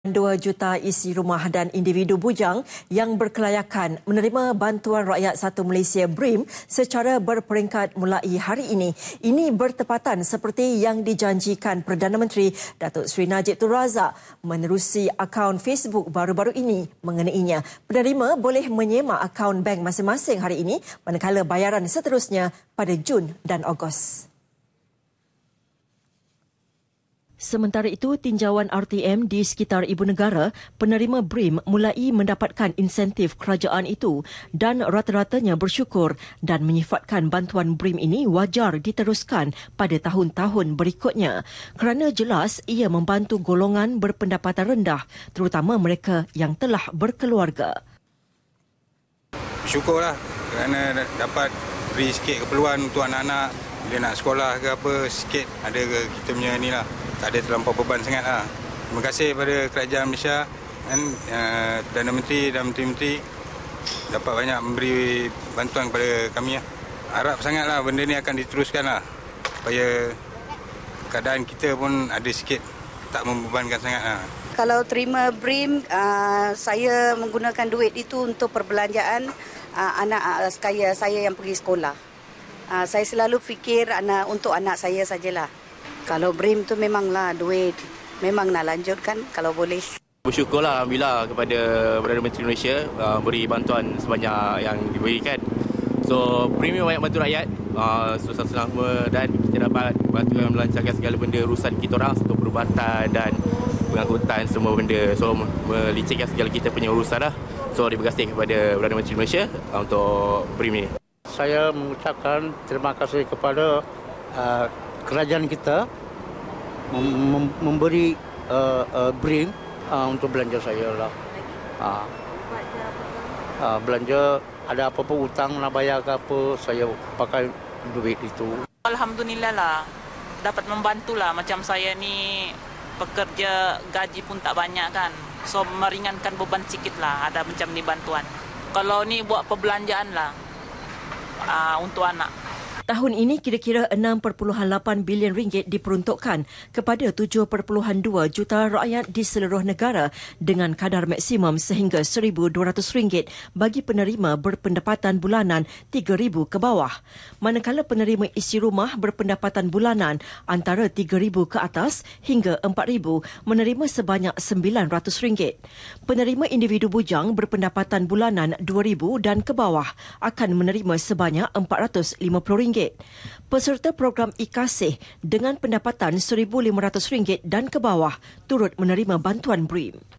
2 juta isi rumah dan individu bujang yang berkelayakan menerima bantuan rakyat satu Malaysia BRIM secara berperingkat mulai hari ini. Ini bertepatan seperti yang dijanjikan Perdana Menteri Datuk Seri Najib Tun Razak menerusi akaun Facebook baru-baru ini mengenainya. Penerima boleh menyemak akaun bank masing-masing hari ini manakala bayaran seterusnya pada Jun dan Ogos. Sementara itu, tinjauan RTM di sekitar ibu negara, penerima BRIM mulai mendapatkan insentif kerajaan itu dan rata-ratanya bersyukur dan menyifatkan bantuan BRIM ini wajar diteruskan pada tahun-tahun berikutnya kerana jelas ia membantu golongan berpendapatan rendah terutama mereka yang telah berkeluarga. Syukurlah kerana dapat beri sikit keperluan untuk anak-anak bila nak sekolah ke apa sikit ada ke kita punya ni lah tak ada terlampau beban sangat lah. Terima kasih kepada kerajaan Malaysia dan uh, Perdana Menteri dan Menteri-Menteri dapat banyak memberi bantuan kepada kami. Ah. Lah. Harap sangatlah benda ini akan diteruskan lah. Supaya keadaan kita pun ada sikit tak membebankan sangat lah. Kalau terima BRIM, uh, saya menggunakan duit itu untuk perbelanjaan uh, anak uh, saya, saya yang pergi sekolah. Uh, saya selalu fikir anak untuk anak saya sajalah. Kalau BRIM tu memanglah duit memang nak lanjutkan kalau boleh. Bersyukurlah Alhamdulillah kepada Perdana Menteri Malaysia uh, beri bantuan sebanyak yang diberikan. So premium banyak bantu rakyat uh, susah senang semua dan kita dapat bantu yang melancarkan segala benda urusan kita orang untuk perubatan dan pengangkutan semua benda. So melicikkan segala kita punya urusan lah. So terima kasih kepada Perdana Menteri Malaysia uh, untuk premium ini. Saya mengucapkan terima kasih kepada uh, kerajaan kita mem- mem- memberi uh, uh, brim uh, untuk belanja saya lah. Uh, uh, belanja ada apa-apa hutang nak bayar ke apa, saya pakai duit itu. Alhamdulillah lah, dapat membantu lah macam saya ni pekerja gaji pun tak banyak kan. So meringankan beban sikit lah ada macam ni bantuan. Kalau ni buat perbelanjaan lah uh, untuk anak. Tahun ini kira-kira 6.8 bilion ringgit diperuntukkan kepada 7.2 juta rakyat di seluruh negara dengan kadar maksimum sehingga 1200 ringgit bagi penerima berpendapatan bulanan 3000 ke bawah. Manakala penerima isi rumah berpendapatan bulanan antara 3000 ke atas hingga 4000 menerima sebanyak 900 ringgit. Penerima individu bujang berpendapatan bulanan 2000 dan ke bawah akan menerima sebanyak 450 ringgit Peserta program IKASIH dengan pendapatan RM1,500 dan ke bawah turut menerima bantuan BRIM.